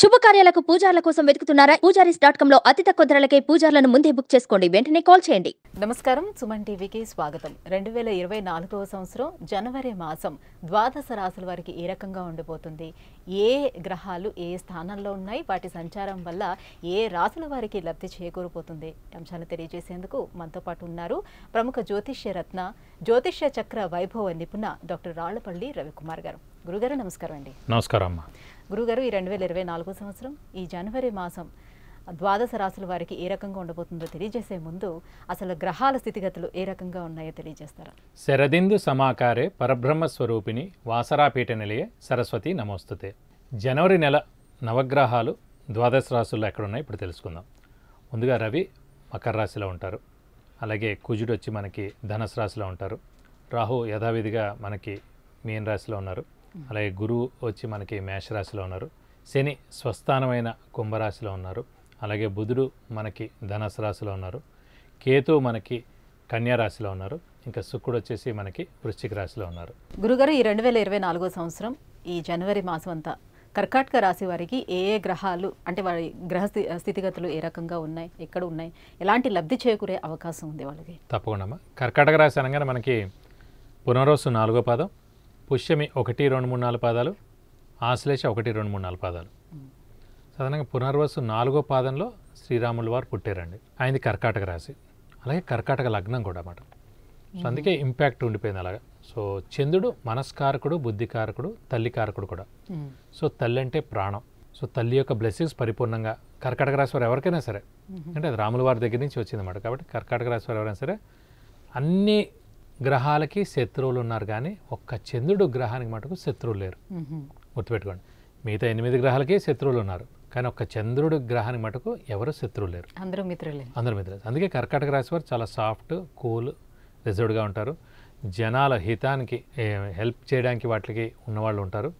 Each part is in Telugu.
శుభకార్యాలకు పూజార్ల కోసం వెతుకుతున్నారా పూజారీస్ డాట్ కామ్ లో అతి తక్కువ ధరలకే పూజార్లను ముందే బుక్ చేసుకోండి వెంటనే కాల్ చేయండి నమస్కారం సుమన్ టీవీకి స్వాగతం రెండు వేల ఇరవై నాలుగవ సంవత్సరం జనవరి మాసం ద్వాదశ రాసుల వారికి ఏ రకంగా ఉండిపోతుంది ఏ గ్రహాలు ఏ స్థానంలో ఉన్నాయి వాటి సంచారం వల్ల ఏ రాసుల వారికి లబ్ధి చేకూరిపోతుంది అంశాలు తెలియజేసేందుకు మనతో పాటు ఉన్నారు ప్రముఖ జ్యోతిష్య రత్న జ్యోతిష్య చక్ర వైభవ నిపుణ డాక్టర్ రాళ్లపల్లి రవికుమార్ గారు గురుగారు నమస్కారం అండి నమస్కారం అమ్మా గురుగారు ఈ రెండు వేల ఇరవై నాలుగో సంవత్సరం ఈ జనవరి మాసం ద్వాదశ రాశుల వారికి ఏ రకంగా ఉండబోతుందో తెలియజేసే ముందు అసలు గ్రహాల స్థితిగతులు ఏ రకంగా ఉన్నాయో తెలియజేస్తారా శరదిందు సమాకారే పరబ్రహ్మ స్వరూపిణి వాసరాపీఠ నిలయే సరస్వతి నమోస్తుతే జనవరి నెల నవగ్రహాలు ద్వాదశ ఎక్కడ ఉన్నాయి ఇప్పుడు తెలుసుకుందాం ముందుగా రవి మకర రాశిలో ఉంటారు అలాగే కుజుడు వచ్చి మనకి ధనసు రాశిలో ఉంటారు రాహు యథావిధిగా మనకి మీన రాశిలో ఉన్నారు అలాగే గురువు వచ్చి మనకి మేషరాశిలో ఉన్నారు శని స్వస్థానమైన కుంభరాశిలో ఉన్నారు అలాగే బుధుడు మనకి ధనసు రాశిలో ఉన్నారు కేతు మనకి కన్యారాశిలో ఉన్నారు ఇంకా శుక్రుడు వచ్చేసి మనకి వృశ్చిక రాశిలో ఉన్నారు గురుగారు ఈ రెండు వేల ఇరవై నాలుగో సంవత్సరం ఈ జనవరి మాసం అంతా కర్కాటక రాశి వారికి ఏ ఏ గ్రహాలు అంటే వారి గ్రహ స్థితిగతులు ఏ రకంగా ఉన్నాయి ఎక్కడ ఉన్నాయి ఎలాంటి లబ్ధి చేకూరే అవకాశం ఉంది వాళ్ళకి తప్పకుండా కర్కాటక రాశి అనగానే మనకి పునరోసు నాలుగో పాదం పుష్యమి ఒకటి రెండు మూడు నాలుగు పాదాలు ఆశ్లేష ఒకటి రెండు మూడు నాలుగు పాదాలు సాధారణంగా పునర్వసు నాలుగో పాదంలో శ్రీరాముల వారు పుట్టారండి ఆయనది కర్కాటక రాశి అలాగే కర్కాటక లగ్నం కూడా అన్నమాట సో అందుకే ఇంపాక్ట్ ఉండిపోయింది అలాగా సో చంద్రుడు మనస్కారకుడు బుద్ధికారకుడు కారకుడు కూడా సో తల్లి అంటే ప్రాణం సో తల్లి యొక్క బ్లెస్సింగ్స్ పరిపూర్ణంగా కర్కాటక రాశి వారు ఎవరికైనా సరే అంటే అది రాముల వారి దగ్గర నుంచి వచ్చింది అన్నమాట కాబట్టి కర్కాటక రాశి వారు ఎవరైనా సరే అన్ని గ్రహాలకి శత్రువులు ఉన్నారు కానీ ఒక్క చంద్రుడు గ్రహానికి మటుకు శత్రువులు లేరు గుర్తుపెట్టుకోండి మిగతా ఎనిమిది గ్రహాలకి శత్రువులు ఉన్నారు కానీ ఒక్క చంద్రుడు గ్రహానికి మటుకు ఎవరు శత్రువులు లేరు అందరూ మిత్రులే అందరూ మిత్రులు అందుకే కర్కాటక రాశి వారు చాలా సాఫ్ట్ కూల్ రిజర్వ్డ్గా ఉంటారు జనాల హితానికి హెల్ప్ చేయడానికి వాటికి ఉన్నవాళ్ళు ఉంటారు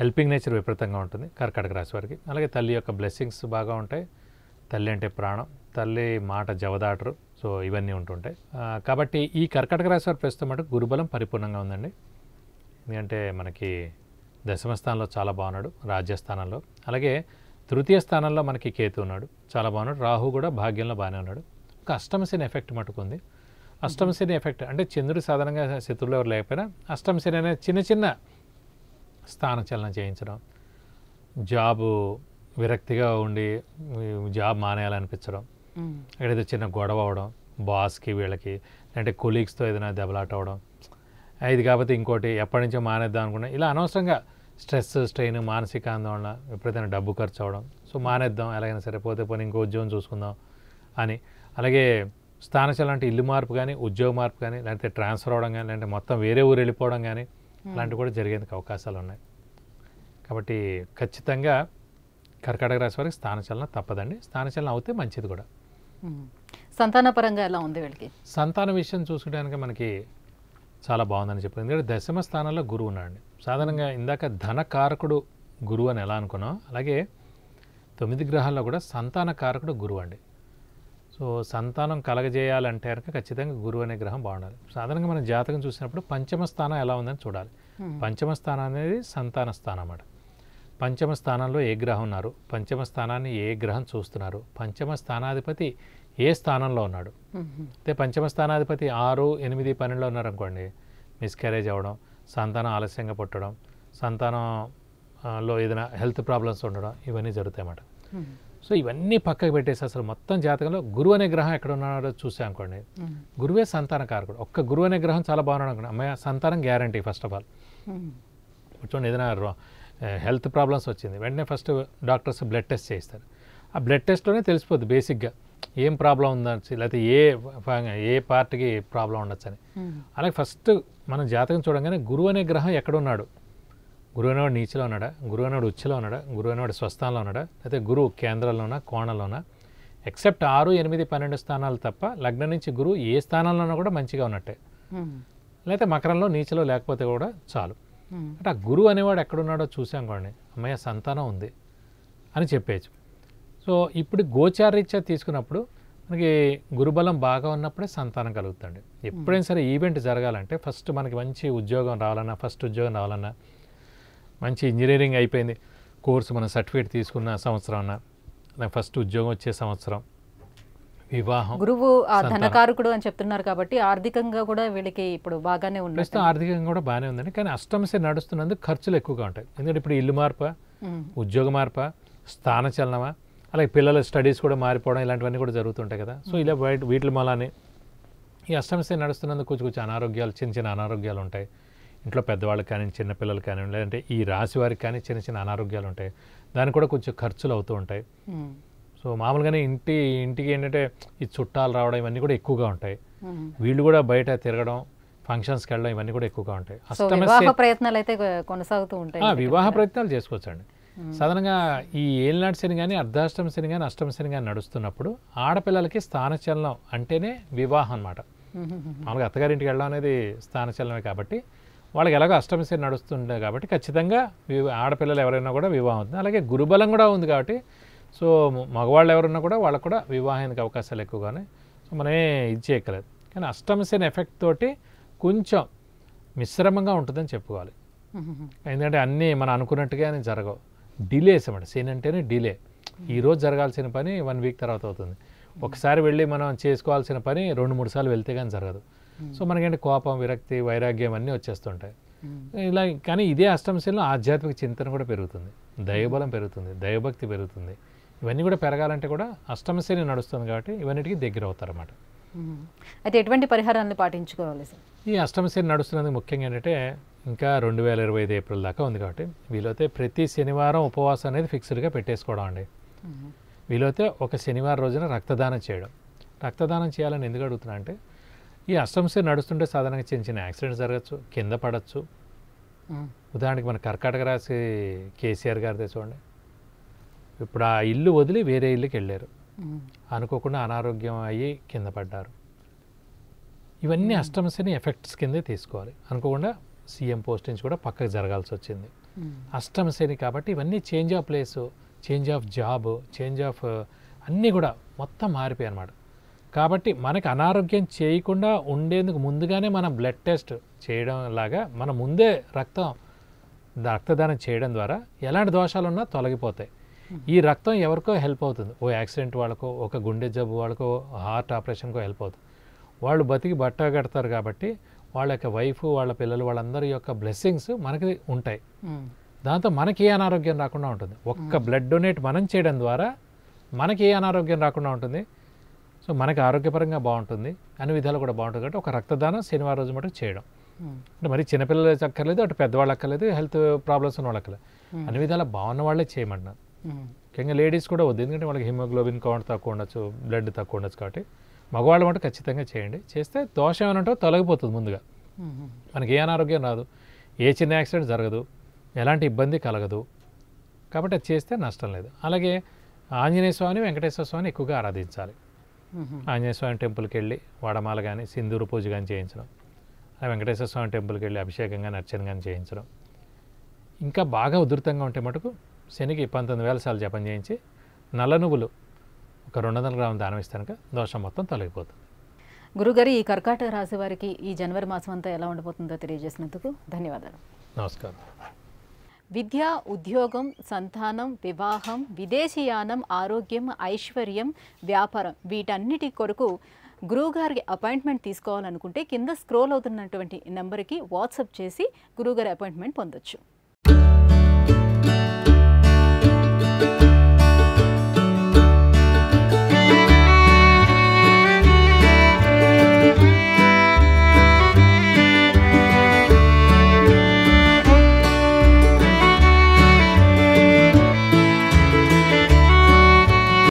హెల్పింగ్ నేచర్ విపరీతంగా ఉంటుంది కర్కాటక రాశి వారికి అలాగే తల్లి యొక్క బ్లెస్సింగ్స్ బాగా ఉంటాయి తల్లి అంటే ప్రాణం తల్లి మాట జవదాటరు సో ఇవన్నీ ఉంటుంటాయి కాబట్టి ఈ కర్కటక రాశి వారు ప్రస్తుతం మటుకు గురుబలం పరిపూర్ణంగా ఉందండి ఎందుకంటే మనకి దశమ స్థానంలో చాలా బాగున్నాడు రాజ్యస్థానంలో అలాగే తృతీయ స్థానంలో మనకి కేతు ఉన్నాడు చాలా బాగున్నాడు రాహు కూడా భాగ్యంలో బాగానే ఉన్నాడు ఒక అష్టమశని ఎఫెక్ట్ మటుకుంది అష్టమశని ఎఫెక్ట్ అంటే చంద్రుడు సాధారణంగా శత్రువులు ఎవరు లేకపోయినా అష్టమశని అనేది చిన్న చిన్న స్థాన చలనం చేయించడం జాబు విరక్తిగా ఉండి జాబ్ మానేయాలనిపించడం అక్కడ ఏదో చిన్న గొడవ అవడం బాస్కి వీళ్ళకి అంటే కొలీగ్స్తో ఏదైనా దెబ్బలాట అవడం ఇది కాకపోతే ఇంకోటి ఎప్పటి నుంచో మానేద్దాం అనుకున్నా ఇలా అనవసరంగా స్ట్రెస్ స్ట్రెయిన్ మానసిక ఆందోళన ఎప్పుడైతే డబ్బు ఖర్చు అవడం సో మానేద్దాం ఎలాగైనా సరే పోతే పోనీ ఇంకో ఉద్యోగం చూసుకుందాం అని అలాగే స్థానశాల అంటే ఇల్లు మార్పు కానీ ఉద్యోగ మార్పు కానీ లేకపోతే ట్రాన్స్ఫర్ అవడం కానీ లేదంటే మొత్తం వేరే ఊరు వెళ్ళిపోవడం కానీ అలాంటివి hmm. కూడా జరిగేందుకు అవకాశాలు ఉన్నాయి కాబట్టి ఖచ్చితంగా కర్కాటక రాశి వారికి స్థానచలనం తప్పదండి స్థానచలనం అవుతే మంచిది కూడా సంతానపరంగా ఎలా ఉంది వీళ్ళకి సంతాన విషయం చూసుకోవడానికి మనకి చాలా బాగుందని చెప్పింది ఎందుకంటే దశమ స్థానంలో గురువు ఉన్నాడు సాధారణంగా ఇందాక ధనకారకుడు గురువు అని ఎలా అనుకున్నాం అలాగే తొమ్మిది గ్రహాల్లో కూడా సంతాన కారకుడు గురువు అండి సో సంతానం కలగజేయాలంటే కనుక ఖచ్చితంగా గురువు అనే గ్రహం బాగుండాలి సాధారణంగా మనం జాతకం చూసినప్పుడు పంచమ స్థానం ఎలా ఉందని చూడాలి పంచమ స్థానం అనేది సంతాన స్థానం అన్నమాట పంచమ స్థానంలో ఏ గ్రహం ఉన్నారు పంచమ స్థానాన్ని ఏ గ్రహం చూస్తున్నారు పంచమ స్థానాధిపతి ఏ స్థానంలో ఉన్నాడు అయితే పంచమ స్థానాధిపతి ఆరు ఎనిమిది పన్నెండులో ఉన్నారనుకోండి మిస్క్యారేజ్ అవ్వడం సంతానం ఆలస్యంగా పుట్టడం సంతానంలో ఏదైనా హెల్త్ ప్రాబ్లమ్స్ ఉండడం ఇవన్నీ జరుగుతాయన్నమాట సో ఇవన్నీ పక్కకు పెట్టేసి అసలు మొత్తం జాతకంలో గురువు అనే గ్రహం ఎక్కడ ఉన్నాడో చూసాం అనుకోండి గురువే సంతాన కారకుడు ఒక్క గురువు అనే గ్రహం చాలా బాగున్నాడు అనుకోండి అమ్మాయి సంతానం గ్యారంటీ ఫస్ట్ ఆఫ్ ఆల్ చూడండి ఏదైనా హెల్త్ ప్రాబ్లమ్స్ వచ్చింది వెంటనే ఫస్ట్ డాక్టర్స్ బ్లడ్ టెస్ట్ చేస్తారు ఆ బ్లడ్ టెస్ట్లోనే తెలిసిపోద్ది బేసిక్గా ఏం ప్రాబ్లం ఉందని లేకపోతే ఏ ఏ పార్ట్కి ప్రాబ్లం ఉండొచ్చు అని అలాగే ఫస్ట్ మనం జాతకం చూడగానే గురువు అనే గ్రహం ఎక్కడున్నాడు గురువు అనేవాడు నీచలో ఉన్నాడా గురువు అనేవాడు ఉచ్చలో ఉన్నాడా గురువు అనేవాడు స్వస్థానంలో ఉన్నాడా లేకపోతే గురువు కేంద్రంలోనా కోణంలోనా ఎక్సెప్ట్ ఆరు ఎనిమిది పన్నెండు స్థానాలు తప్ప లగ్నం నుంచి గురువు ఏ స్థానంలోనూ కూడా మంచిగా ఉన్నట్టే లేకపోతే మకరంలో నీచలో లేకపోతే కూడా చాలు అంటే ఆ గురువు అనేవాడు ఎక్కడున్నాడో చూసాం కొండి అమ్మయ్య సంతానం ఉంది అని చెప్పేయచ్చు సో ఇప్పుడు గోచారీత్యా తీసుకున్నప్పుడు మనకి గురుబలం బాగా ఉన్నప్పుడే సంతానం కలుగుతుంది ఎప్పుడైనా సరే ఈవెంట్ జరగాలంటే ఫస్ట్ మనకి మంచి ఉద్యోగం రావాలన్నా ఫస్ట్ ఉద్యోగం రావాలన్నా మంచి ఇంజనీరింగ్ అయిపోయింది కోర్సు మనం సర్టిఫికేట్ తీసుకున్న సంవత్సరం అన్నా ఫస్ట్ ఉద్యోగం వచ్చే సంవత్సరం వివాహం గురువు ధనకారకుడు అని చెప్తున్నారు కాబట్టి ఆర్థికంగా కూడా వీళ్ళకి ఇప్పుడు బాగానే ఉంది ప్రస్తుతం ఆర్థికంగా కూడా బాగానే ఉందండి కానీ అష్టమశ నడుస్తున్నందుకు ఖర్చులు ఎక్కువగా ఉంటాయి ఎందుకంటే ఇప్పుడు ఇల్లు మార్ప ఉద్యోగ మార్ప స్థాన చలనమా అలాగే పిల్లల స్టడీస్ కూడా మారిపోవడం ఇలాంటివన్నీ కూడా జరుగుతుంటాయి కదా సో ఇలా బయట వీటి మూలానే ఈ అష్టమశ నడుస్తున్నందుకు కొంచెం కొంచెం అనారోగ్యాలు చిన్న చిన్న అనారోగ్యాలు ఉంటాయి ఇంట్లో పెద్దవాళ్ళకి కానీ చిన్నపిల్లలకి కానీ లేదంటే ఈ రాశి వారికి కానీ చిన్న చిన్న అనారోగ్యాలు ఉంటాయి దానికి కూడా కొంచెం ఖర్చులు అవుతూ ఉంటాయి సో మామూలుగానే ఇంటి ఇంటికి ఏంటంటే ఈ చుట్టాలు రావడం ఇవన్నీ కూడా ఎక్కువగా ఉంటాయి వీళ్ళు కూడా బయట తిరగడం ఫంక్షన్స్కి వెళ్ళడం ఇవన్నీ కూడా ఎక్కువగా ఉంటాయి ప్రయత్నాలు అయితే కొనసాగుతూ ఉంటాయి వివాహ ప్రయత్నాలు చేసుకోవచ్చండి సాధారణంగా ఈ ఏలినాటి శని కానీ అర్ధాష్టమ శని కానీ అష్టమ శని కానీ నడుస్తున్నప్పుడు ఆడపిల్లలకి స్థానచలనం అంటేనే వివాహం అనమాట మామూలుగా అత్తగారింటికి వెళ్ళడం అనేది స్థానచలనమే కాబట్టి వాళ్ళకి ఎలాగో అష్టమ శని నడుస్తుండే కాబట్టి ఖచ్చితంగా ఆడపిల్లలు ఎవరైనా కూడా వివాహం అవుతుంది అలాగే గురుబలం కూడా ఉంది కాబట్టి సో మగవాళ్ళు ఎవరున్నా కూడా వాళ్ళకు కూడా వివాహానికి అవకాశాలు ఎక్కువగానే సో మనమే ఇది చేయక్కలేదు కానీ అష్టమశని ఎఫెక్ట్ తోటి కొంచెం మిశ్రమంగా ఉంటుందని చెప్పుకోవాలి ఎందుకంటే అన్నీ మనం అని జరగవు డిలేస్ అన్నమాట సీన్ అంటేనే డిలే ఈరోజు జరగాల్సిన పని వన్ వీక్ తర్వాత అవుతుంది ఒకసారి వెళ్ళి మనం చేసుకోవాల్సిన పని రెండు మూడు సార్లు వెళ్తే కానీ జరగదు సో మనకేంటి కోపం విరక్తి వైరాగ్యం అన్నీ వచ్చేస్తుంటాయి ఇలా కానీ ఇదే అష్టమశీలో ఆధ్యాత్మిక చింతన కూడా పెరుగుతుంది దైవబలం పెరుగుతుంది దైవభక్తి పెరుగుతుంది ఇవన్నీ కూడా పెరగాలంటే కూడా అష్టమ అష్టమశని నడుస్తుంది కాబట్టి ఇవన్నిటికీ దగ్గర అవుతారు అన్నమాట అయితే ఎటువంటి పరిహారాన్ని పాటించుకోవాలి సార్ ఈ అష్టమశని నడుస్తున్నందుకు ముఖ్యంగా ఏంటంటే ఇంకా రెండు వేల ఇరవై ఐదు ఏప్రిల్ దాకా ఉంది కాబట్టి వీలైతే ప్రతి శనివారం ఉపవాసం అనేది ఫిక్స్డ్గా పెట్టేసుకోవడం అండి వీలైతే ఒక శనివారం రోజున రక్తదానం చేయడం రక్తదానం చేయాలని ఎందుకు అడుగుతున్నా అంటే ఈ అష్టమశని నడుస్తుంటే సాధారణంగా చిన్న చిన్న యాక్సిడెంట్స్ జరగచ్చు కింద పడచ్చు ఉదాహరణకి మన కర్కాటక రాశి కేసీఆర్ గారిదే చూడండి ఇప్పుడు ఆ ఇల్లు వదిలి వేరే ఇల్లుకి వెళ్ళారు అనుకోకుండా అనారోగ్యం అయ్యి కింద పడ్డారు ఇవన్నీ అష్టమశని ఎఫెక్ట్స్ కిందే తీసుకోవాలి అనుకోకుండా సీఎం పోస్ట్ నుంచి కూడా పక్కకు జరగాల్సి వచ్చింది అష్టమశని కాబట్టి ఇవన్నీ change of place change of job change of అన్నీ కూడా మొత్తం మారిపోయాయి అనమాట కాబట్టి మనకి అనారోగ్యం చేయకుండా ఉండేందుకు ముందుగానే మనం బ్లడ్ టెస్ట్ చేయడం లాగా మన ముందే రక్తం రక్తదానం చేయడం ద్వారా ఎలాంటి దోషాలున్నా తొలగిపోతాయి ఈ రక్తం ఎవరికో హెల్ప్ అవుతుంది ఓ యాక్సిడెంట్ వాళ్ళకో ఒక గుండె జబ్బు వాళ్ళకో హార్ట్ ఆపరేషన్కో హెల్ప్ అవుతుంది వాళ్ళు బతికి బట్ట కడతారు కాబట్టి వాళ్ళ యొక్క వైఫ్ వాళ్ళ పిల్లలు వాళ్ళందరి యొక్క బ్లెస్సింగ్స్ మనకి ఉంటాయి దాంతో మనకి ఏ అనారోగ్యం రాకుండా ఉంటుంది ఒక్క బ్లడ్ డొనేట్ మనం చేయడం ద్వారా మనకి ఏ అనారోగ్యం రాకుండా ఉంటుంది సో మనకి ఆరోగ్యపరంగా బాగుంటుంది అన్ని విధాలు కూడా బాగుంటుంది కాబట్టి ఒక రక్తదానం శనివారం రోజు మటుకు చేయడం అంటే మరి చిన్నపిల్లలు అక్కర్లేదు అటు పెద్దవాళ్ళు అక్కర్లేదు హెల్త్ ప్రాబ్లమ్స్ ఉన్న వాళ్ళు అక్కర్లేదు అన్ని విధాలు బాగున్న వాళ్ళే చేయమంటున్నారు ముఖ్యంగా లేడీస్ కూడా వద్దు ఎందుకంటే వాళ్ళకి హిమోగ్లోబిన్ కౌంట్ తక్కువ ఉండొచ్చు బ్లడ్ తక్కువ ఉండొచ్చు కాబట్టి మగవాళ్ళు మటు ఖచ్చితంగా చేయండి చేస్తే దోషం ఏమంటే తొలగిపోతుంది ముందుగా మనకి ఏ అనారోగ్యం రాదు ఏ చిన్న యాక్సిడెంట్ జరగదు ఎలాంటి ఇబ్బంది కలగదు కాబట్టి అది చేస్తే నష్టం లేదు అలాగే ఆంజనేయ స్వామిని వెంకటేశ్వర స్వామిని ఎక్కువగా ఆరాధించాలి ఆంజనేయ స్వామి టెంపుల్కి వెళ్ళి వడమాల కానీ సింధూరు పూజ కానీ చేయించడం వెంకటేశ్వర స్వామి టెంపుల్కి వెళ్ళి అభిషేకం కానీ అర్చన కానీ చేయించడం ఇంకా బాగా ఉధృతంగా ఉంటే మటుకు శనికి పంతొమ్మిది వేల సార్లు జపం చేయించి నల్ల నువ్వులు ఒక రెండు వందల గ్రాములు దానం ఇస్తానుక దోషం మొత్తం తొలగిపోతుంది గురుగారు ఈ కర్కాటక రాశి వారికి ఈ జనవరి మాసం అంతా ఎలా ఉండబోతుందో తెలియజేసినందుకు ధన్యవాదాలు నమస్కారం విద్య ఉద్యోగం సంతానం వివాహం విదేశీయానం ఆరోగ్యం ఐశ్వర్యం వ్యాపారం వీటన్నిటి కొరకు గురువుగారికి అపాయింట్మెంట్ తీసుకోవాలనుకుంటే కింద స్క్రోల్ అవుతున్నటువంటి నెంబర్కి వాట్సప్ చేసి గురువుగారి అపాయింట్మెంట్ పొందొచ్చు